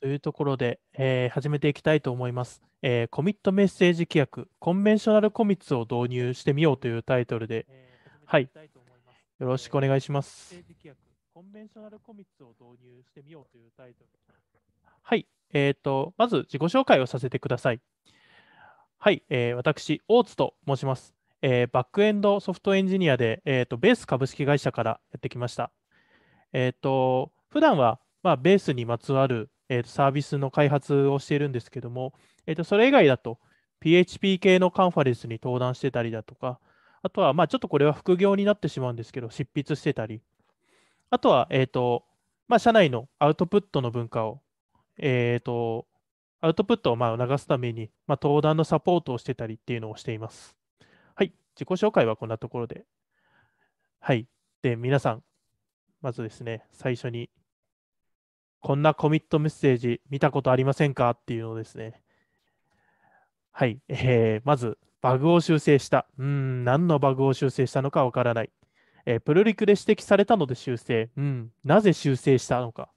というところで、えー、始めていきたいと思います、えー、コミットメッセージ規約、コンベンショナルコミッツを導入してみようというタイトルで、えー、はい、よろしくお願いします。コンベンショナルコミッツを導入してみようというタイトル。はい、えっ、ー、と、まず自己紹介をさせてください。はい、えー、私、大津と申します。えー、バックエンドソフトエンジニアで、えーと、とベース株式会社からやってきました。えっ、ー、と、普段は、まあ、ベースにまつわるえー、とサービスの開発をしているんですけども、えー、とそれ以外だと PHP 系のカンファレンスに登壇してたりだとか、あとは、まあ、ちょっとこれは副業になってしまうんですけど、執筆してたり、あとは、えー、と、まあ、社内のアウトプットの文化を、えー、と、アウトプットをまあ促すために、まあ、登壇のサポートをしてたりっていうのをしています。はい、自己紹介はこんなところで。はい、で、皆さん、まずですね、最初にこんなコミットメッセージ見たことありませんかっていうのですね。はい、えー、まず、バグを修正した。うん、何のバグを修正したのかわからない。えー、プルリクで指摘されたので修正。うん、なぜ修正したのか。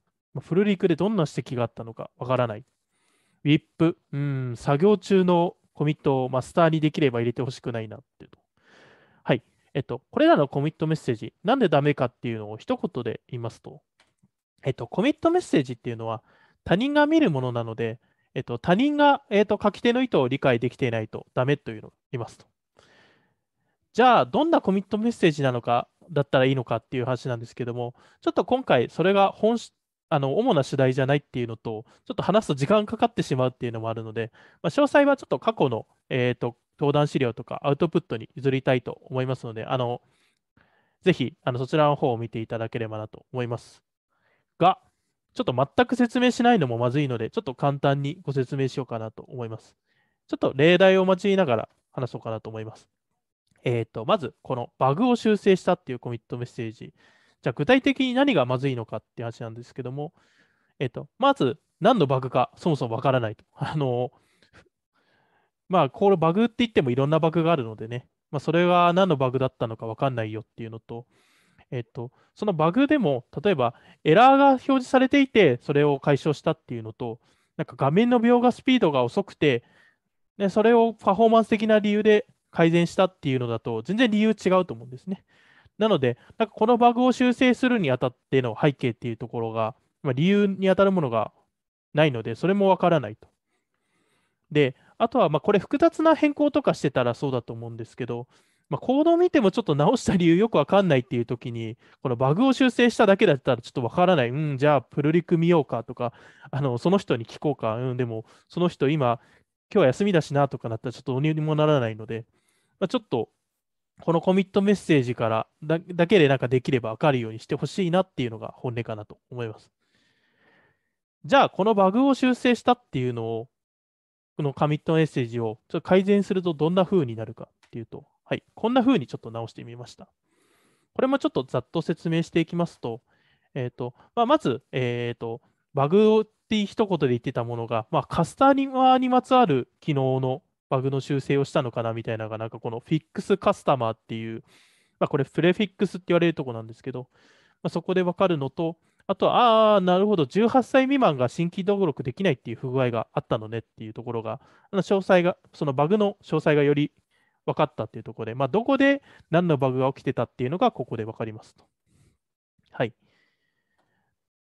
プルリクでどんな指摘があったのかわからない。ウィップ、うん、作業中のコミットをマスターにできれば入れてほしくないなっていうと。はい。えっと、これらのコミットメッセージ、なんでダメかっていうのを一言で言いますと、えっと、コミットメッセージっていうのは他人が見るものなので、えっと、他人が、えっと、書き手の意図を理解できていないとダメというの言いますと。じゃあ、どんなコミットメッセージなのかだったらいいのかっていう話なんですけども、ちょっと今回、それが本あの主な主題じゃないっていうのと、ちょっと話すと時間かかってしまうっていうのもあるので、まあ、詳細はちょっと過去の、えーと、と登壇資料とかアウトプットに譲りたいと思いますので、あのぜひあのそちらの方を見ていただければなと思います。が、ちょっと全く説明しないのもまずいので、ちょっと簡単にご説明しようかなと思います。ちょっと例題を交えながら話そうかなと思います。えっ、ー、と、まず、このバグを修正したっていうコミットメッセージ。じゃあ、具体的に何がまずいのかって話なんですけども、えっ、ー、と、まず、何のバグかそもそもわからないと。あの、まあ、これバグって言ってもいろんなバグがあるのでね、まあ、それが何のバグだったのかわかんないよっていうのと、えっと、そのバグでも、例えばエラーが表示されていて、それを解消したっていうのと、なんか画面の描画スピードが遅くて、でそれをパフォーマンス的な理由で改善したっていうのだと、全然理由違うと思うんですね。なので、なんかこのバグを修正するにあたっての背景っていうところが、まあ、理由にあたるものがないので、それもわからないと。で、あとは、これ複雑な変更とかしてたらそうだと思うんですけど、まあ、コードを見てもちょっと直した理由よくわかんないっていう時に、このバグを修正しただけだったらちょっとわからない。うん、じゃあプルリク見ようかとか、あの、その人に聞こうか。うん、でも、その人今、今日は休みだしなとかなったらちょっとおうにもならないので、まあ、ちょっと、このコミットメッセージからだだけでなんかできればわかるようにしてほしいなっていうのが本音かなと思います。じゃあ、このバグを修正したっていうのを、このカミットメッセージをちょっと改善するとどんな風になるかっていうと、はい、こんな風にちょっと直してみました。これもちょっとざっと説明していきますと、えーとまあ、まず、えーと、バグって一言で言ってたものが、まあ、カスタマーにまつわる機能のバグの修正をしたのかなみたいなのが、なんかこのフィックスカスタマーっていう、まあ、これプレフィックスって言われるとこなんですけど、まあ、そこでわかるのと、あとは、ああ、なるほど、18歳未満が新規登録できないっていう不具合があったのねっていうところが、あの詳細が、そのバグの詳細がより分かったっていうところで、まあ、どこで何のバグが起きてたっていうのがここで分かりますと。はい。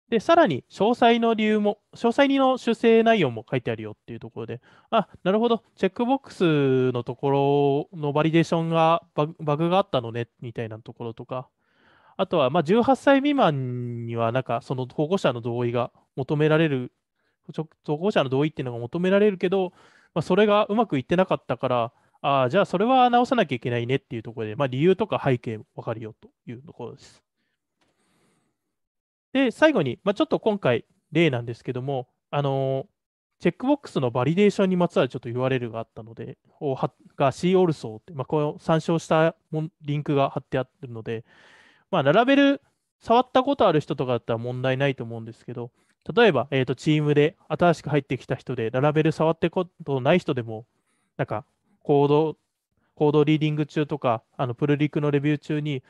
で、さらに詳細の理由も、詳細の修正内容も書いてあるよっていうところで、あ、なるほど、チェックボックスのところのバリデーションがバグバグがあったのねみたいなところとか、あとはまあ18歳未満には、なんかその保護者の同意が求められる、保護者の同意っていうのが求められるけど、まあ、それがうまくいってなかったから、ああ、じゃあそれは直さなきゃいけないねっていうところで、まあ、理由とか背景分かるよというところです。で、最後に、まあ、ちょっと今回例なんですけども、あのチェックボックスのバリデーションにまつわるちょっと URL があったので、が C also って、まあ、こう参照したリンクが貼ってあるので、まあ、並べる、触ったことある人とかだったら問題ないと思うんですけど、例えば、えー、とチームで新しく入ってきた人で、並べる触ってことない人でも、なんかコード、コードリーディング中とか、あのプルリクのレビュー中に、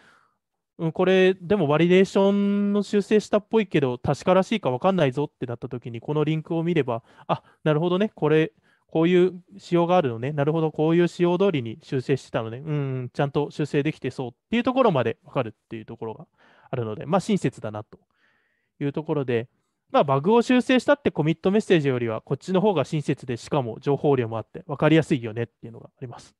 うん、これ、でもバリデーションの修正したっぽいけど、確からしいか分かんないぞってなった時に、このリンクを見れば、あ、なるほどね、これ、こういう仕様があるのね、なるほど、こういう仕様通りに修正してたのね、うん、ちゃんと修正できてそうっていうところまで分かるっていうところがあるので、まあ、親切だなというところで、まあ、バグを修正したってコミットメッセージよりは、こっちの方が親切で、しかも情報量もあって、分かりやすいよねっていうのがあります。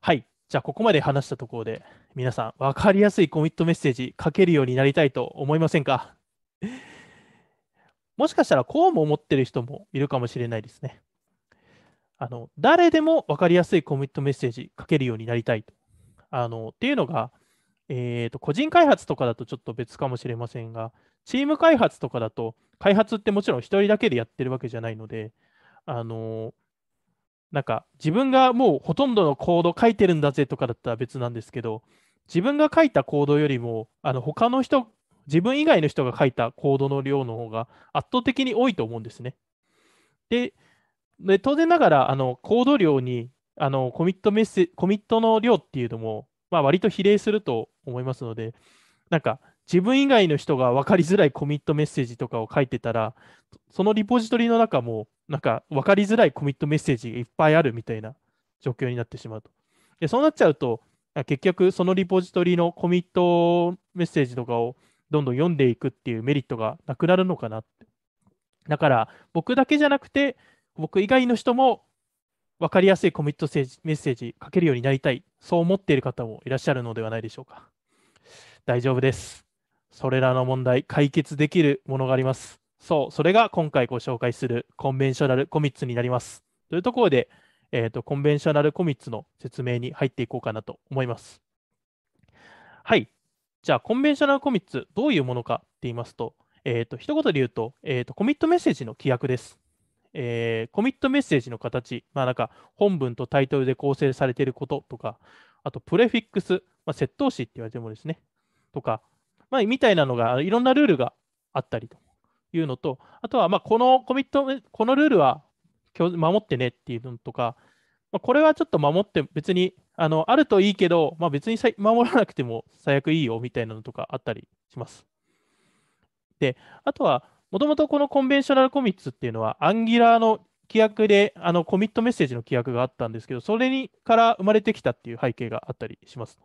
はい。じゃあ、ここまで話したところで、皆さん、分かりやすいコミットメッセージ書けるようになりたいと思いませんかもしかしたら、こうも思ってる人もいるかもしれないですね。あの誰でも分かりやすいコミットメッセージ書けるようになりたいと。あのっていうのが、えーと、個人開発とかだとちょっと別かもしれませんが、チーム開発とかだと、開発ってもちろん1人だけでやってるわけじゃないので、あのなんか自分がもうほとんどのコード書いてるんだぜとかだったら別なんですけど、自分が書いたコードよりも、あの他の人、自分以外の人が書いたコードの量の方が圧倒的に多いと思うんですね。で、で当然ながらあのコード量にあのコミットメッセコミットの量っていうのも、まあ、割と比例すると思いますので、なんか自分以外の人が分かりづらいコミットメッセージとかを書いてたら、そのリポジトリの中も、なんか分かりづらいコミットメッセージがいっぱいあるみたいな状況になってしまうと。で、そうなっちゃうと、結局そのリポジトリのコミットメッセージとかをどんどん読んでいくっていうメリットがなくなるのかなって。だから僕だけじゃなくて、僕以外の人も分かりやすいコミットメッセージ書けるようになりたい、そう思っている方もいらっしゃるのではないでしょうか。大丈夫です。それらの問題、解決できるものがあります。そう、それが今回ご紹介するコンベンショナルコミッツになります。というところで、えーと、コンベンショナルコミッツの説明に入っていこうかなと思います。はい。じゃあ、コンベンショナルコミッツ、どういうものかって言いますと、えっ、ー、と、一言で言うと、えっ、ー、と、コミットメッセージの規約です。えー、コミットメッセージの形、まあ、なんか本文とタイトルで構成されていることとか、あとプレフィックス、まあ、窃盗詞って言われてもですね、とか、まあ、みたいなのが、いろんなルールがあったりというのと、あとは、まあ、このコミット、このルールは守ってねっていうのとか、まあ、これはちょっと守って、別にあのあるといいけど、まあ、別に守らなくても最悪いいよみたいなのとかあったりします。で、あとは、もともとこのコンベンショナルコミッツっていうのは、アンギラーの規約であのコミットメッセージの規約があったんですけど、それにから生まれてきたっていう背景があったりします。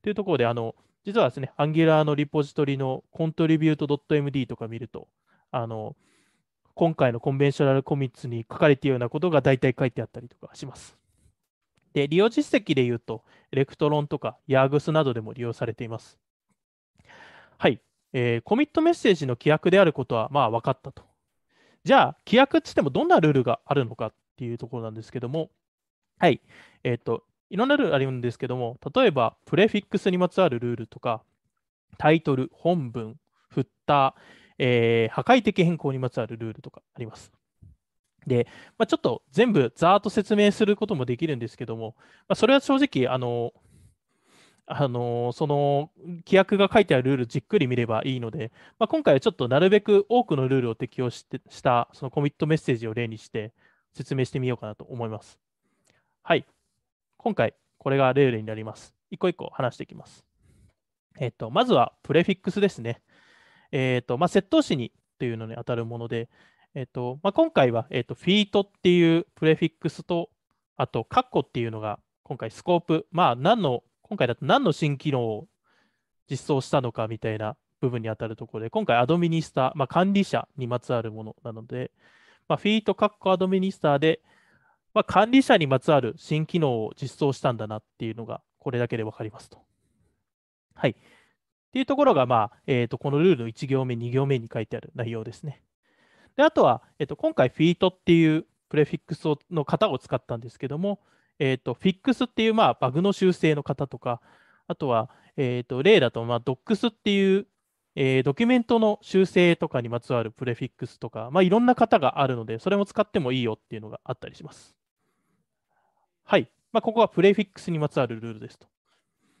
というところで、あの実はですね、Angular のリポジトリの contribute.md とか見ると、あの、今回のコンベンショナルコミッツに書かれているようなことが大体書いてあったりとかします。で、利用実績で言うと、エレクトロンとか y a r g s などでも利用されています。はい。えー、コミットメッセージの規約であることは、まあ分かったと。じゃあ、規約っつってもどんなルールがあるのかっていうところなんですけども、はい。えっ、ー、と、いろんなルールあるんですけども、例えば、プレフィックスにまつわるルールとか、タイトル、本文、振った、えー、破壊的変更にまつわるルールとかあります。で、まあ、ちょっと全部ざーっと説明することもできるんですけども、まあ、それは正直、あの、あのその規約が書いてあるルールじっくり見ればいいので、まあ、今回はちょっとなるべく多くのルールを適用してしたそのコミットメッセージを例にして説明してみようかなと思います。はい。今回、これが例例になります。一個一個話していきます。えっと、まずはプレフィックスですね。えっと、まあ、窃盗詞にというのに当たるもので、えっと、まあ、今回は、えっと、フィートっていうプレフィックスと、あと、カッコっていうのが、今回スコープ、まあ、何の、今回だと何の新機能を実装したのかみたいな部分に当たるところで、今回アドミニスター、まあ、管理者にまつわるものなので、まあ、フィート、カッコアドミニスターで、まあ、管理者にまつわる新機能を実装したんだなっていうのが、これだけで分かりますと。はい。っていうところが、まあえー、とこのルールの1行目、2行目に書いてある内容ですね。であとは、えー、と今回、フィートっていうプレフィックスの型を使ったんですけども、えー、とフィックスっていう、まあ、バグの修正の型とか、あとは、えー、と例だと、まあ、DOCS っていう、えー、ドキュメントの修正とかにまつわるプレフィックスとか、まあ、いろんな型があるので、それも使ってもいいよっていうのがあったりします。はい。まあ、ここはプレフィックスにまつわるルールですと。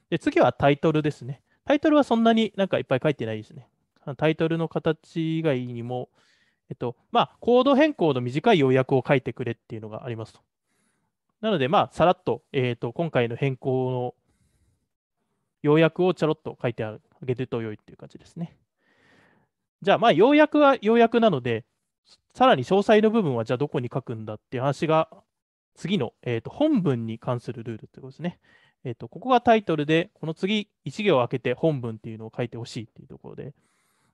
で次はタイトルですね。タイトルはそんなになんかいっぱい書いてないですね。タイトルの形以外にも、えっと、まあ、コード変更の短い要約を書いてくれっていうのがありますと。なので、まあ、さらっと、えっ、ー、と、今回の変更の要約をちょろっと書いてあげると良いっていう感じですね。じゃあ、まあ、要約は要約なので、さらに詳細の部分はじゃあどこに書くんだっていう話が次の、えー、と本文に関するルールということですね。えー、とここがタイトルで、この次、1行を開けて本文っていうのを書いてほしいっていうところで、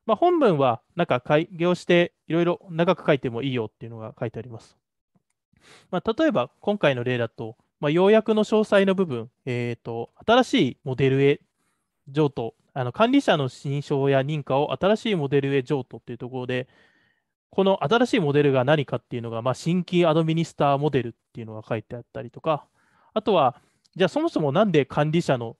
まあ、本文はなんか開業していろいろ長く書いてもいいよっていうのが書いてあります。まあ、例えば今回の例だと、まあ、要約の詳細の部分、えーと、新しいモデルへ譲渡、あの管理者の認証や認可を新しいモデルへ譲渡っていうところで、この新しいモデルが何かっていうのが、まあ、新規アドミニスターモデルっていうのが書いてあったりとか、あとは、じゃあそもそもなんで管理者の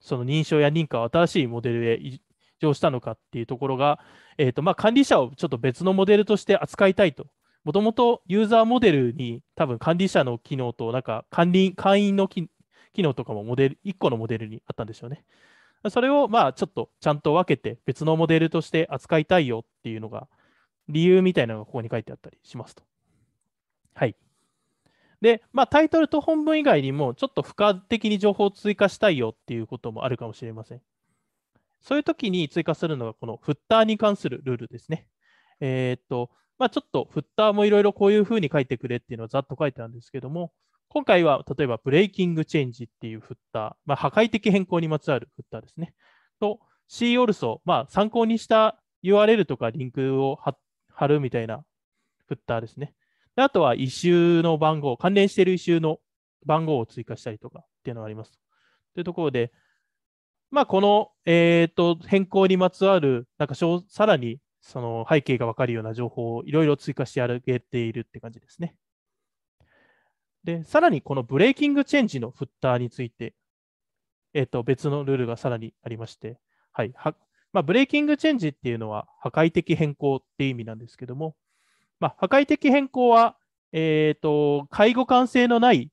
その認証や認可を新しいモデルへ移乗したのかっていうところが、えーとまあ、管理者をちょっと別のモデルとして扱いたいと。もともとユーザーモデルに多分管理者の機能となんか管理会員の機能とかもモデル1個のモデルにあったんでしょうね。それをまあちょっとちゃんと分けて別のモデルとして扱いたいよっていうのが理由みたいなのがここに書いてあったりしますと。はい。で、まあ、タイトルと本文以外にも、ちょっと付加的に情報を追加したいよっていうこともあるかもしれません。そういう時に追加するのが、このフッターに関するルールですね。えー、っと、まあ、ちょっとフッターもいろいろこういうふうに書いてくれっていうのをざっと書いてあるんですけども、今回は例えばブレイキングチェンジっていうフッター、まあ、破壊的変更にまつわるフッターですね。と、C also、まあ、参考にした URL とかリンクを貼っ貼るみたいなフッターですね。であとは、異臭の番号、関連している異臭の番号を追加したりとかっていうのがあります。というところで、まあ、この、えーと、変更にまつわる、なんかさらにその背景が分かるような情報をいろいろ追加してあげているって感じですね。で、さらにこのブレーキングチェンジのフッターについて、えーと、と別のルールがさらにありまして、はい、まあ、ブレーキングチェンジっていうのは破壊的変更っていう意味なんですけども、まあ、破壊的変更は、えーと、介護感性のない、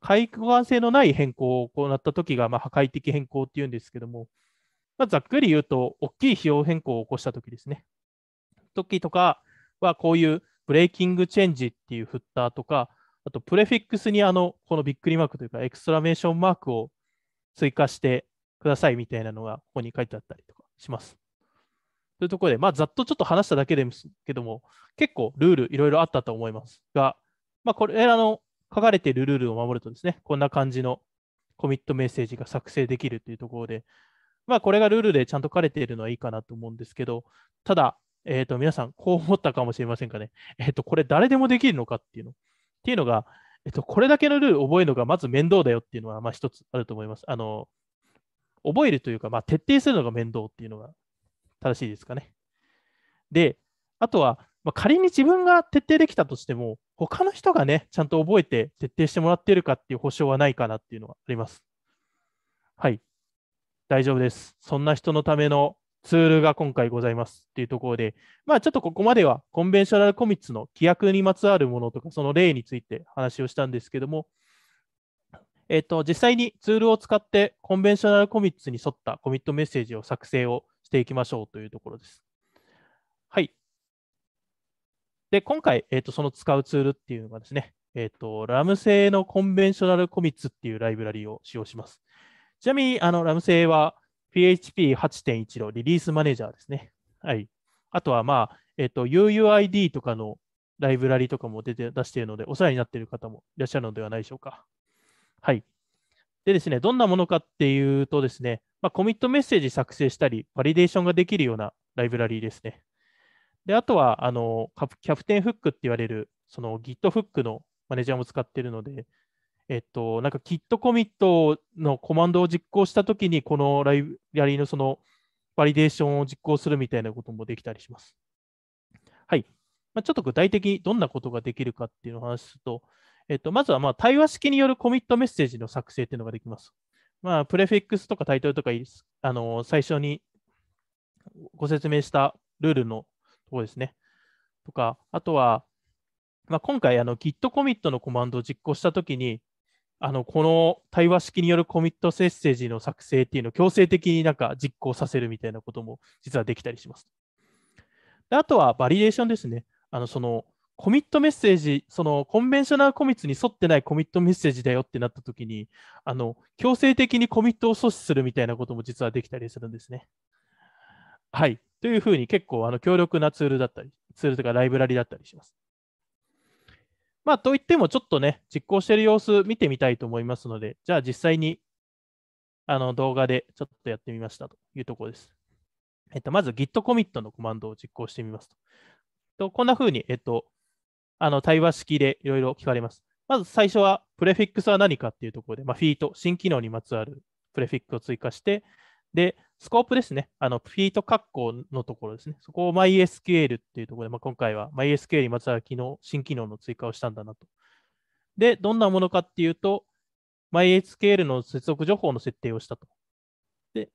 介護感性のない変更を行ったときが、まあ、破壊的変更っていうんですけども、まあ、ざっくり言うと、大きい費用変更を起こしたときですね。時とかは、こういうブレーキングチェンジっていうフッターとか、あとプレフィックスにあのこのびっくりマークというか、エクストラメーションマークを追加して、くださいみたいなのがここに書いてあったりとかします。というところで、まあ、ざっとちょっと話しただけですけども、結構ルールいろいろあったと思いますが、まあ、これらの書かれているルールを守るとですね、こんな感じのコミットメッセージが作成できるというところで、まあ、これがルールでちゃんと書かれているのはいいかなと思うんですけど、ただ、えー、と皆さん、こう思ったかもしれませんかね。えっ、ー、と、これ誰でもできるのかっていうの。っていうのが、えっ、ー、と、これだけのルール覚えるのがまず面倒だよっていうのは、まあ一つあると思います。あの、覚えるというか、まあ、徹底するのが面倒っていうのが正しいですかね。で、あとは、まあ、仮に自分が徹底できたとしても、他の人がね、ちゃんと覚えて徹底してもらっているかっていう保証はないかなっていうのはあります。はい。大丈夫です。そんな人のためのツールが今回ございますっていうところで、まあちょっとここまではコンベンショナルコミッツの規約にまつわるものとか、その例について話をしたんですけども、えっ、と、実際にツールを使ってコンベンショナルコミッツに沿ったコミットメッセージを作成をしていきましょうというところです。はい。で、今回、えっ、と、その使うツールっていうのがですね、えっ、と、ラム製のコンベンショナルコミッツっていうライブラリを使用します。ちなみに、あの、ラム製は PHP8.1 のリリースマネージャーですね。はい。あとは、まあ、えっ、と、UUID とかのライブラリとかも出て出しているので、お世話になっている方もいらっしゃるのではないでしょうか。はい。でですね、どんなものかっていうとですね、まあ、コミットメッセージ作成したり、バリデーションができるようなライブラリーですね。で、あとは、あの、キャプテンフックって言われる、その Git フックのマネージャーも使ってるので、えっと、なんか Git コミットのコマンドを実行したときに、このライブラリーのそのバリデーションを実行するみたいなこともできたりします。はい。まあ、ちょっと具体的にどんなことができるかっていうのを話すと、えっと、まずはまあ対話式によるコミットメッセージの作成っていうのができます。まあ、プレフィックスとかタイトルとかあの最初にご説明したルールのとこですね。とか、あとは、まあ、今回あの Git コミットのコマンドを実行したときに、あのこの対話式によるコミットメッセージの作成っていうのを強制的になんか実行させるみたいなことも実はできたりします。であとはバリデーションですね。あのそのコミットメッセージ、そのコンベンショナルコミットに沿ってないコミットメッセージだよってなったときにあの、強制的にコミットを阻止するみたいなことも実はできたりするんですね。はい。というふうに結構あの強力なツールだったり、ツールとかライブラリだったりします。まあ、といってもちょっとね、実行している様子見てみたいと思いますので、じゃあ実際にあの動画でちょっとやってみましたというところです。えっと、まず Git コミットのコマンドを実行してみますと。とこんなふうに、えっと、あの対話式でいろいろ聞かれます。まず最初は、プレフィックスは何かっていうところで、まあ、フィート、新機能にまつわるプレフィックスを追加して、で、スコープですね、あのフィート括弧のところですね、そこを MySQL っていうところで、まあ、今回は MySQL にまつわる機能、新機能の追加をしたんだなと。で、どんなものかっていうと、MySQL の接続情報の設定をしたと。で、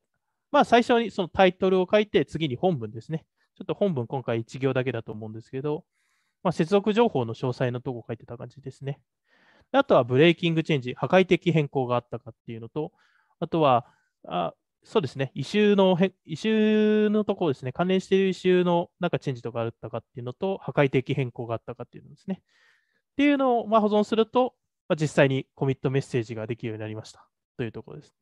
まあ、最初にそのタイトルを書いて、次に本文ですね。ちょっと本文、今回1行だけだと思うんですけど、まあ、接続情報の詳細のとこ書いてた感じですね。あとはブレーキングチェンジ、破壊的変更があったかっていうのと、あとは、あそうですね、異臭の異臭のところですね、関連している異臭のなんかチェンジとかあったかっていうのと、破壊的変更があったかっていうのですね。っていうのをま保存すると、まあ、実際にコミットメッセージができるようになりましたというところです。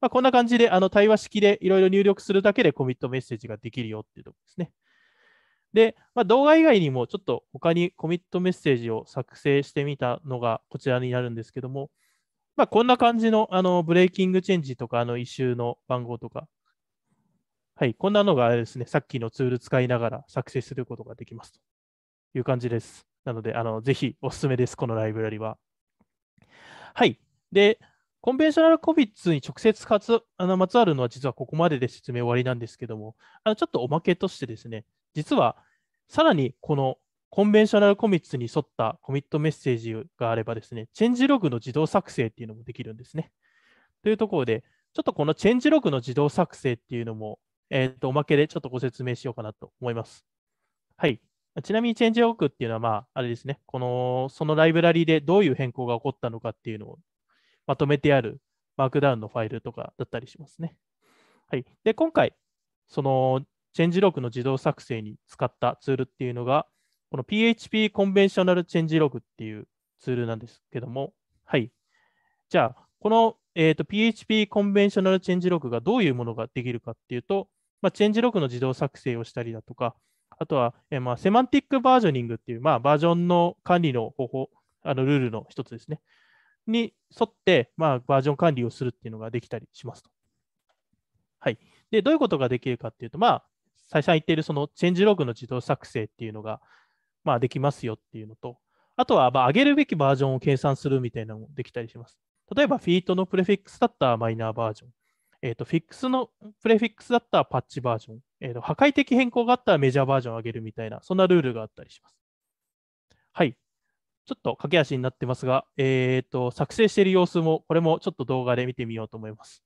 まあ、こんな感じで、あの対話式でいろいろ入力するだけでコミットメッセージができるよっていうところですね。で、まあ、動画以外にもちょっと他にコミットメッセージを作成してみたのがこちらになるんですけども、まあ、こんな感じのあのブレーキングチェンジとかあの異臭の番号とか、はい、こんなのがあれですね、さっきのツール使いながら作成することができますという感じです。なので、あのぜひおすすめです、このライブラリは。はい。で、コンベンショナルコビッツに直接かつあのまつわるのは実はここまでで説明終わりなんですけども、あのちょっとおまけとしてですね、実はさらにこのコンベンショナルコミッツに沿ったコミットメッセージがあればですね、チェンジログの自動作成っていうのもできるんですね。というところで、ちょっとこのチェンジログの自動作成っていうのも、えっ、ー、と、おまけでちょっとご説明しようかなと思います。はい。ちなみにチェンジログっていうのは、まあ、あれですね、この、そのライブラリでどういう変更が起こったのかっていうのをまとめてあるマークダウンのファイルとかだったりしますね。はい。で、今回、そのチェンジロークの自動作成に使ったツールっていうのが、この PHP コンベンショナルチェンジログっていうツールなんですけども、はい。じゃあ、この、えーと、と PHP コンベンショナルチェンジログがどういうものができるかっていうと、まあ、チェンジログの自動作成をしたりだとか、あとは、えー、まあ、セマンティックバージョニングっていう、まあ、バージョンの管理の方法、あのルールの一つですね。に沿って、まあ、バージョン管理をするっていうのができたりしますと。はい。で、どういうことができるかっていうと、まあ、最初に言っているそのチェンジログの自動作成っていうのが、まあ、できますよっていうのと、あとはまあ上げるべきバージョンを計算するみたいなのもできたりします。例えば、フィートのプレフィックスだったらマイナーバージョン、えー、とフィックスのプレフィックスだったらパッチバージョン、えー、と破壊的変更があったらメジャーバージョンを上げるみたいな、そんなルールがあったりします。はい。ちょっと駆け足になってますが、えー、と作成している様子も、これもちょっと動画で見てみようと思います。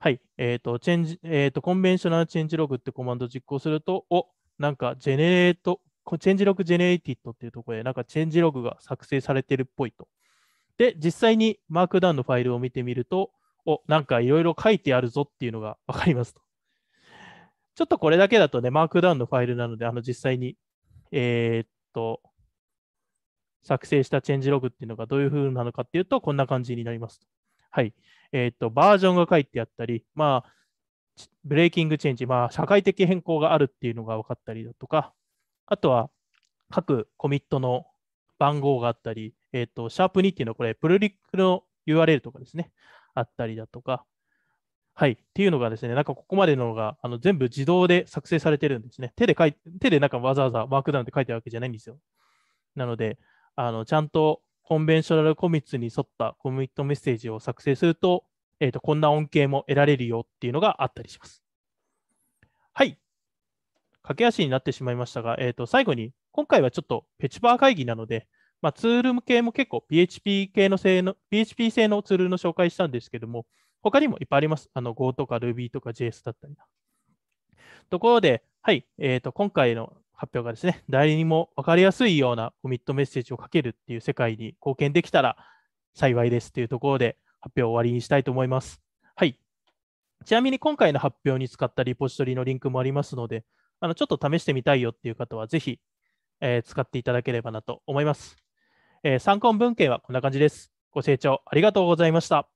はい。えっ、ー、と、チェンジ、えっ、ー、と、コンベンショナルチェンジログってコマンド実行すると、お、なんか、ジェネレート、チェンジログジェネレーティッドっていうところで、なんかチェンジログが作成されてるっぽいと。で、実際にマークダウンのファイルを見てみると、お、なんかいろいろ書いてあるぞっていうのがわかりますと。ちょっとこれだけだとね、マークダウンのファイルなので、あの、実際に、えー、っと、作成したチェンジログっていうのがどういうふうなのかっていうと、こんな感じになりますと。はい。えっ、ー、と、バージョンが書いてあったり、まあ、ブレーキングチェンジ、まあ、社会的変更があるっていうのが分かったりだとか、あとは各コミットの番号があったり、えっ、ー、と、シャープ2っていうのはこれ、プルリックの URL とかですね、あったりだとか、はい、っていうのがですね、なんかここまでのがあの全部自動で作成されてるんですね。手で書い手でなんかわざわざマークダウンって書いてあるわけじゃないんですよ。なので、あのちゃんとコンベンショナルコミッツに沿ったコミットメッセージを作成すると、えーと、こんな恩恵も得られるよっていうのがあったりします。はい。駆け足になってしまいましたが、えーと、最後に、今回はちょっとペチパー会議なので、まあ、ツール向けも結構 PHP 系の性の、PHP 製のツールの紹介したんですけども、他にもいっぱいあります。あの Go とか Ruby とか JS だったりところで、はい、えーと、今回の発表がですね、誰にも分かりやすいようなコミットメッセージをかけるっていう世界に貢献できたら幸いですというところで発表を終わりにしたいと思います。はい。ちなみに今回の発表に使ったリポジトリのリンクもありますので、あのちょっと試してみたいよっていう方はぜひ、えー、使っていただければなと思います。えー、参考文献はこんな感じです。ご清聴ありがとうございました。